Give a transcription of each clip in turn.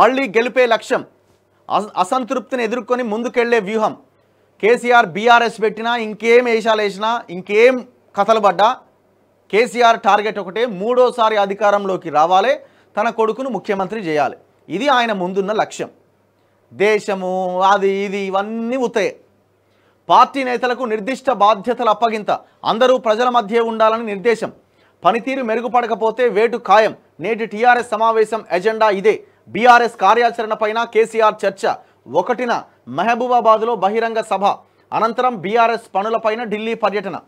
మళ్ళీ గెలిపే లక్ష్యం అసంతృప్తిని ఎదుర్కొని ముందుకెళ్లే వ్యూహం కేసీఆర్ బీఆర్ఎస్ పెట్టినా ఇంకేం వేషాలు వేసినా ఇంకేం కథలు పడ్డా కేసీఆర్ టార్గెట్ ఒకటే మూడోసారి అధికారంలోకి రావాలి తన కొడుకును ముఖ్యమంత్రి చేయాలి ఇది ఆయన ముందున్న లక్ష్యం దేశము అది ఇది ఇవన్నీ ఉతాయే పార్టీ నేతలకు నిర్దిష్ట బాధ్యతలు అప్పగింత అందరూ ప్రజల మధ్య ఉండాలని నిర్దేశం పనితీరు మెరుగుపడకపోతే వేటు ఖాయం నేటి టీఆర్ఎస్ సమావేశం ఎజెండా ఇదే బీఆర్ఎస్ కార్యాచరణ పైన కేసీఆర్ చర్చ ఒకటిన మహబూబాబాద్లో బహిరంగ సభ అనంతరం బీఆర్ఎస్ పనులపైన ఢిల్లీ పర్యటన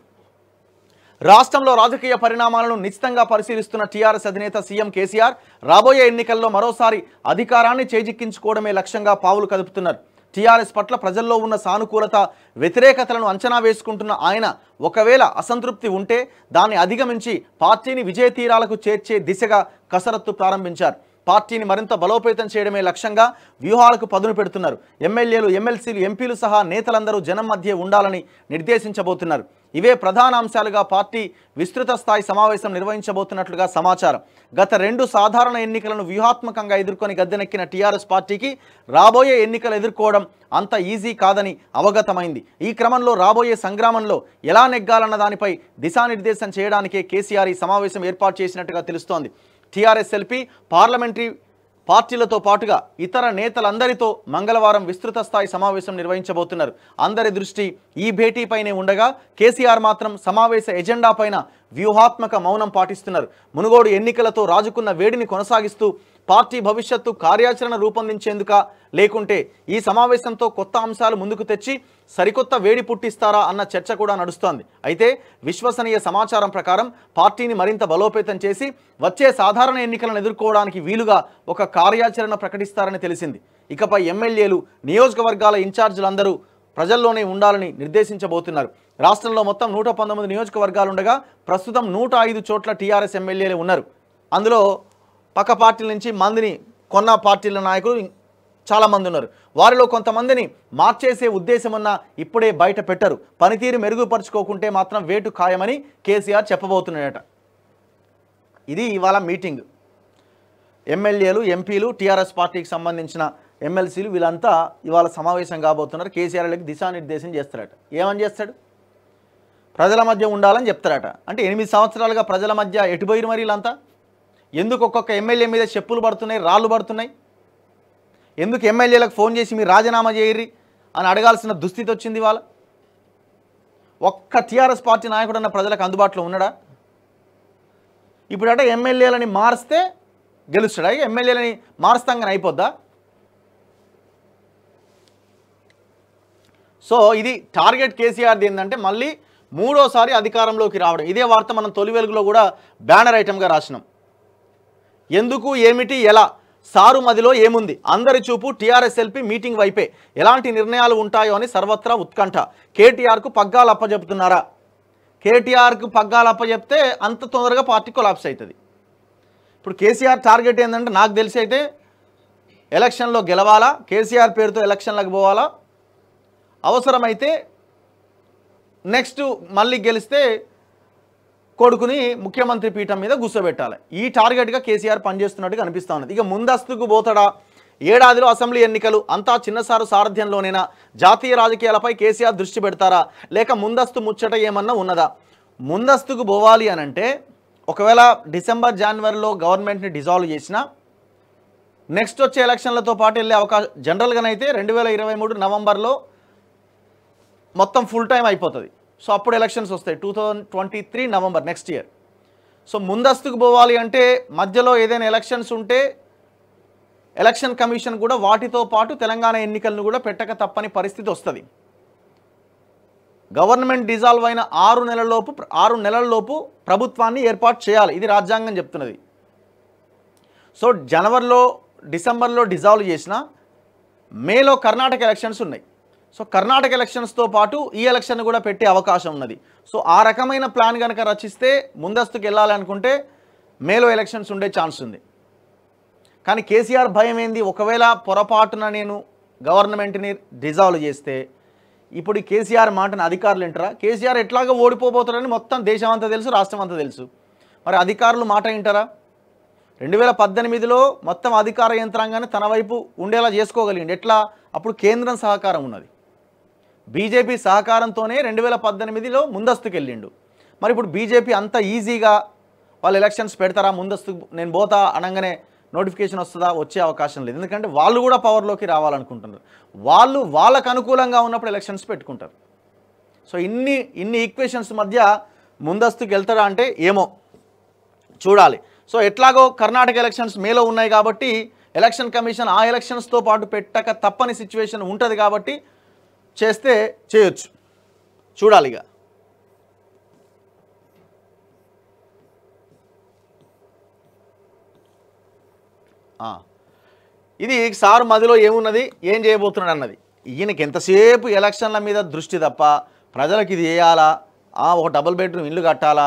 రాష్ట్రంలో రాజకీయ పరిణామాలను నిశ్చితంగా పరిశీలిస్తున్న టీఆర్ఎస్ అధినేత సీఎం కేసీఆర్ రాబోయే ఎన్నికల్లో మరోసారి అధికారాన్ని చేజిక్కించుకోవడమే లక్ష్యంగా పావులు కదుపుతున్నారు టీఆర్ఎస్ పట్ల ప్రజల్లో ఉన్న సానుకూలత వ్యతిరేకతలను అంచనా వేసుకుంటున్న ఆయన ఒకవేళ అసంతృప్తి ఉంటే దాన్ని అధిగమించి పార్టీని విజయ తీరాలకు చేర్చే దిశగా కసరత్తు ప్రారంభించారు పార్టీని మరింత బలోపేతం చేయడమే లక్ష్యంగా వ్యూహాలకు పదును పెడుతున్నారు ఎమ్మెల్యేలు ఎమ్మెల్సీలు ఎంపీలు సహా నేతలందరూ జనం మధ్య ఉండాలని నిర్దేశించబోతున్నారు ఇవే ప్రధాన అంశాలుగా పార్టీ విస్తృత స్థాయి సమావేశం నిర్వహించబోతున్నట్లుగా సమాచారం గత రెండు సాధారణ ఎన్నికలను వ్యూహాత్మకంగా ఎదుర్కొని గద్దెనెక్కిన టీఆర్ఎస్ పార్టీకి రాబోయే ఎన్నికలు ఎదుర్కోవడం అంత ఈజీ కాదని అవగతమైంది ఈ క్రమంలో రాబోయే సంగ్రామంలో ఎలా నెగ్గాలన్న దానిపై దిశానిర్దేశం చేయడానికే కేసీఆర్ ఈ సమావేశం ఏర్పాటు చేసినట్టుగా తెలుస్తోంది టీఆర్ఎస్ ఎల్పీ పార్లమెంటరీ పార్టీలతో పాటుగా ఇతర నేతలందరితో మంగళవారం విస్తృత స్థాయి సమావేశం నిర్వహించబోతున్నారు అందరి దృష్టి ఈ భేటీపైనే ఉండగా కేసీఆర్ మాత్రం సమావేశ ఎజెండా పైన వ్యూహాత్మక మౌనం పాటిస్తున్నారు మునుగోడు ఎన్నికలతో రాజుకున్న వేడిని కొనసాగిస్తూ పార్టీ భవిష్యత్తు కార్యాచరణ రూపొందించేందుక లేకుంటే ఈ సమావేశంతో కొత్త అంశాలు ముందుకు తెచ్చి సరికొత్త వేడి పుట్టిస్తారా అన్న చర్చ కూడా నడుస్తోంది అయితే విశ్వసనీయ సమాచారం ప్రకారం పార్టీని మరింత బలోపేతం చేసి వచ్చే సాధారణ ఎన్నికలను ఎదుర్కోవడానికి వీలుగా ఒక కార్యాచరణ ప్రకటిస్తారని తెలిసింది ఇకపై ఎమ్మెల్యేలు నియోజకవర్గాల ఇన్ఛార్జీలందరూ ప్రజల్లోనే ఉండాలని నిర్దేశించబోతున్నారు రాష్ట్రంలో మొత్తం నూట పంతొమ్మిది నియోజకవర్గాలుండగా ప్రస్తుతం నూట ఐదు చోట్ల టీఆర్ఎస్ ఎమ్మెల్యేలు ఉన్నారు అందులో పక్క పార్టీల నుంచి మందిని కొన్న పార్టీల నాయకులు చాలామంది ఉన్నారు వారిలో కొంతమందిని మార్చేసే ఉద్దేశం ఉన్న ఇప్పుడే బయట పెట్టరు పనితీరు మెరుగుపరుచుకోకుంటే మాత్రం వేటు ఖాయమని కేసీఆర్ చెప్పబోతున్నాడట ఇది ఇవాళ మీటింగ్ ఎమ్మెల్యేలు ఎంపీలు టీఆర్ఎస్ పార్టీకి సంబంధించిన ఎమ్మెల్సీలు వీళ్ళంతా ఇవాళ సమావేశం కాబోతున్నారు కేసీఆర్లకు దిశానిర్దేశం చేస్తారట ఏమని చేస్తాడు ప్రజల మధ్య ఉండాలని చెప్తారట అంటే ఎనిమిది సంవత్సరాలుగా ప్రజల మధ్య ఎటుపోయిరు మరి వీళ్ళంతా ఎందుకు ఒక్కొక్క ఎమ్మెల్యే మీద చెప్పులు పడుతున్నాయి రాళ్ళు పడుతున్నాయి ఎందుకు ఎమ్మెల్యేలకు ఫోన్ చేసి మీరు రాజీనామా చేయరి అని అడగాల్సిన దుస్థితి వచ్చింది వాళ్ళ ఒక్క టీఆర్ఎస్ పార్టీ నాయకుడు అన్న ప్రజలకు అందుబాటులో ఉన్నాడా ఇప్పుడంటే ఎమ్మెల్యేలని మారిస్తే గెలుస్తాడా ఎమ్మెల్యేలని కానీ అయిపోద్దా సో ఇది టార్గెట్ కేసీఆర్ది ఏంటంటే మళ్ళీ మూడోసారి అధికారంలోకి రావడం ఇదే వార్త మనం తొలి వెలుగులో కూడా బ్యానర్ ఐటమ్గా రాసినాం ఎందుకు ఏమిటి ఎలా సారు మదిలో ఏముంది అందరి చూపు టీఆర్ఎస్ ఎల్పి మీటింగ్ వైపే ఎలాంటి నిర్ణయాలు ఉంటాయో అని సర్వత్రా ఉత్కంఠ కేటీఆర్కు పగ్గాలు అప్పజెపుతున్నారా కేటీఆర్కు పగ్గాలు అప్పజెప్తే అంత తొందరగా పార్టీ కొలాప్స్ అవుతుంది ఇప్పుడు కేసీఆర్ టార్గెట్ ఏంటంటే నాకు తెలిసి అయితే ఎలక్షన్లో గెలవాలా కేసీఆర్ పేరుతో ఎలక్షన్లకు పోవాలా అవసరమైతే నెక్స్ట్ మళ్ళీ గెలిస్తే కొడుకుని ముఖ్యమంత్రి పీఠం మీద కూర్చోబెట్టాలి ఈ టార్గెట్గా కేసీఆర్ పనిచేస్తున్నట్టుగా అనిపిస్తూ ఉన్నది ఇక ముందస్తుకు పోతడా ఏడాదిలో అసెంబ్లీ ఎన్నికలు అంతా చిన్నసారు సారథ్యంలోనైనా జాతీయ రాజకీయాలపై కేసీఆర్ దృష్టి పెడతారా లేక ముందస్తు ముచ్చట ఏమన్నా ఉన్నదా ముందస్తుకు పోవాలి అనంటే ఒకవేళ డిసెంబర్ జనవరిలో గవర్నమెంట్ని డిజాల్వ్ చేసినా నెక్స్ట్ వచ్చే ఎలక్షన్లతో పాటు వెళ్ళే అవకాశం జనరల్గానైతే రెండు వేల ఇరవై మూడు నవంబర్లో మొత్తం ఫుల్ టైం అయిపోతుంది సో అప్పుడు ఎలక్షన్స్ వస్తాయి two twenty three November next year so ముందస్తుకు పోవాలి అంటే మధ్యలో ఏదైనా ఎలక్షన్స్ ఉంటే ఎలక్షన్ కమిషన్ కూడా వాటితో పాటు తెలంగాణ ఎన్నికలను కూడా పెట్టక తప్పని పరిస్థితి వస్తుంది గవర్నమెంట్ డిజాల్వ్ అయిన ఆరు నెలలలోపు ఆరు నెలలలోపు ప్రభుత్వాన్ని ఏర్పాటు చేయాలి ఇది రాజ్యాంగం చెప్తున్నది సో జనవరిలో డిసెంబర్లో డిజాల్వ్ చేసిన మేలో కర్ణాటక ఎలక్షన్స్ ఉన్నాయి సో కర్ణాటక ఎలక్షన్స్తో పాటు ఈ ఎలక్షన్ కూడా పెట్టే అవకాశం ఉన్నది సో ఆ రకమైన ప్లాన్ కనుక రచిస్తే ముందస్తుకు వెళ్ళాలనుకుంటే మేలో ఎలక్షన్స్ ఉండే ఛాన్స్ ఉంది కానీ కేసీఆర్ భయం ఏంది ఒకవేళ పొరపాటున నేను గవర్నమెంట్ని డిజాల్వ్ చేస్తే ఇప్పుడు కేసీఆర్ మాటను అధికారులు వింటారా కేసీఆర్ ఎట్లాగా ఓడిపోబోతారని మొత్తం దేశం అంతా తెలుసు రాష్ట్రం అంతా తెలుసు మరి అధికారులు మాట వింటారా రెండు వేల పద్దెనిమిదిలో మొత్తం అధికార యంత్రాంగాన్ని తన వైపు ఉండేలా చేసుకోగలిగింది ఎట్లా అప్పుడు కేంద్రం సహకారం ఉన్నది బీజేపీ సహకారంతోనే రెండు వేల పద్దెనిమిదిలో ముందస్తుకు వెళ్ళిండు మరి ఇప్పుడు బీజేపీ అంత ఈజీగా వాళ్ళు ఎలక్షన్స్ పెడతారా ముందస్తు నేను పోతా అనగానే నోటిఫికేషన్ వస్తుందా వచ్చే అవకాశం లేదు ఎందుకంటే వాళ్ళు కూడా పవర్లోకి రావాలనుకుంటున్నారు వాళ్ళు వాళ్ళకు అనుకూలంగా ఉన్నప్పుడు ఎలక్షన్స్ పెట్టుకుంటారు సో ఇన్ని ఇన్ని ఈక్వేషన్స్ మధ్య ముందస్తుకు వెళ్తారా అంటే ఏమో చూడాలి సో ఎట్లాగో కర్ణాటక ఎలక్షన్స్ మేలో ఉన్నాయి కాబట్టి ఎలక్షన్ కమిషన్ ఆ ఎలక్షన్స్తో పాటు పెట్టక తప్పని సిచ్యువేషన్ ఉంటుంది కాబట్టి చేస్తే చేయొచ్చు చూడాలి ఇక ఇది సార్ మదిలో ఏమున్నది ఏం చేయబోతున్నాడు అన్నది ఈయనకి ఎంతసేపు ఎలక్షన్ల మీద దృష్టి తప్ప ప్రజలకు ఇది వేయాలా ఒక డబుల్ బెడ్రూమ్ ఇల్లు కట్టాలా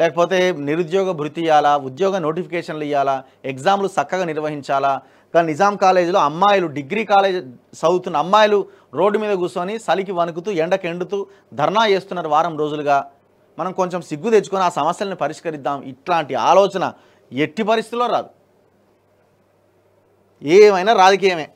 లేకపోతే నిరుద్యోగ భృతి ఇవ్వాలా ఉద్యోగ నోటిఫికేషన్లు ఇవ్వాలా ఎగ్జామ్లు చక్కగా నిర్వహించాలా కానీ నిజాం కాలేజీలో అమ్మాయిలు డిగ్రీ కాలేజ్ చదువుతున్న అమ్మాయిలు రోడ్డు మీద కూర్చొని సలికి వణుకుతూ ఎండకెండుతూ ఎండుతూ ధర్నా చేస్తున్నారు వారం రోజులుగా మనం కొంచెం సిగ్గు తెచ్చుకొని ఆ సమస్యలను పరిష్కరిద్దాం ఇట్లాంటి ఆలోచన ఎట్టి పరిస్థితుల్లో రాదు ఏమైనా రాజకీయమే